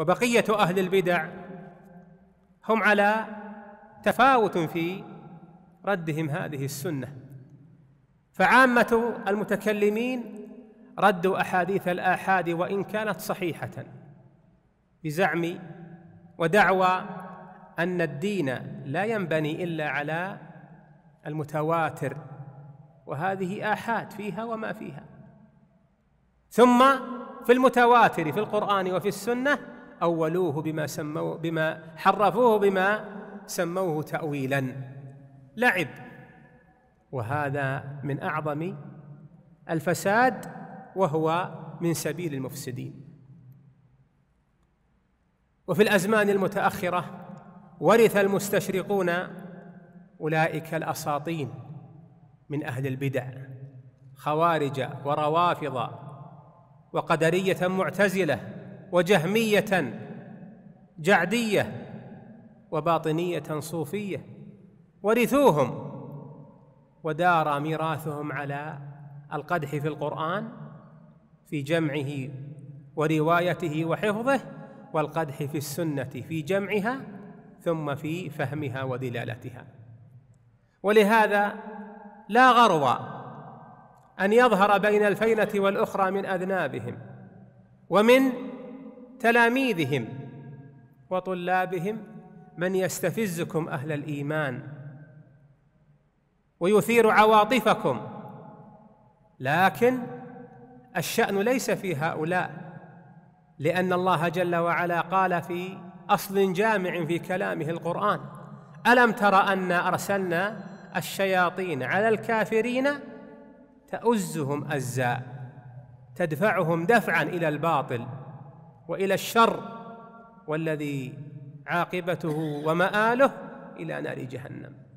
وبقيه اهل البدع هم على تفاوت في ردهم هذه السنه فعامه المتكلمين ردوا احاديث الاحاد وان كانت صحيحه بزعم ودعوى ان الدين لا ينبني الا على المتواتر وهذه آحاد فيها وما فيها ثم في المتواتر في القرآن وفي السنة أولوه بما سموه بما حرفوه بما سموه تأويلا لعب وهذا من أعظم الفساد وهو من سبيل المفسدين وفي الأزمان المتأخرة ورث المستشرقون أولئك الأساطين من أهل البدع خوارج وروافض وقدرية معتزلة وجهميه جعديه وباطنيه صوفيه ورثوهم ودار ميراثهم على القدح في القران في جمعه وروايته وحفظه والقدح في السنه في جمعها ثم في فهمها ودلالتها ولهذا لا غرو ان يظهر بين الفينه والاخرى من اذنابهم ومن تلاميذهم وطلابهم من يستفزكم اهل الايمان ويثير عواطفكم لكن الشان ليس في هؤلاء لان الله جل وعلا قال في اصل جامع في كلامه القران الم تر انا ارسلنا الشياطين على الكافرين تؤزهم ازاء تدفعهم دفعا الى الباطل والى الشر والذي عاقبته ومآله الى نار جهنم